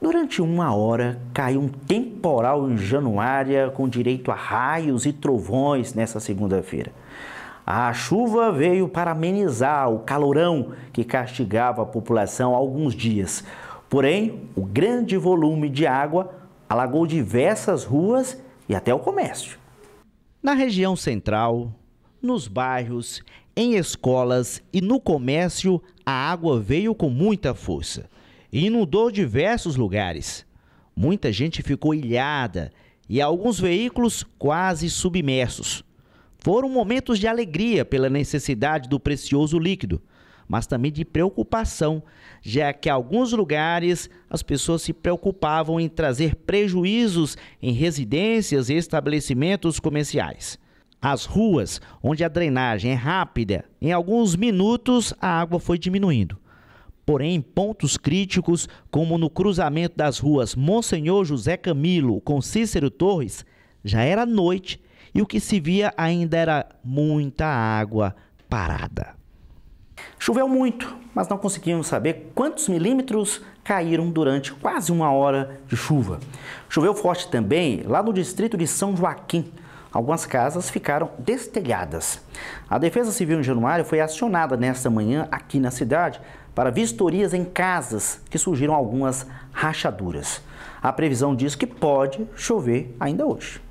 Durante uma hora, caiu um temporal em Januária com direito a raios e trovões nessa segunda-feira. A chuva veio para amenizar o calorão que castigava a população há alguns dias. Porém, o grande volume de água alagou diversas ruas e até o comércio. Na região central, nos bairros, em escolas e no comércio, a água veio com muita força e inundou diversos lugares. Muita gente ficou ilhada e alguns veículos quase submersos. Foram momentos de alegria pela necessidade do precioso líquido, mas também de preocupação, já que em alguns lugares as pessoas se preocupavam em trazer prejuízos em residências e estabelecimentos comerciais. As ruas, onde a drenagem é rápida, em alguns minutos a água foi diminuindo. Porém, em pontos críticos, como no cruzamento das ruas Monsenhor José Camilo com Cícero Torres, já era noite e o que se via ainda era muita água parada. Choveu muito, mas não conseguimos saber quantos milímetros caíram durante quase uma hora de chuva. Choveu forte também lá no distrito de São Joaquim, Algumas casas ficaram destelhadas. A Defesa Civil em Januário foi acionada nesta manhã aqui na cidade para vistorias em casas que surgiram algumas rachaduras. A previsão diz que pode chover ainda hoje.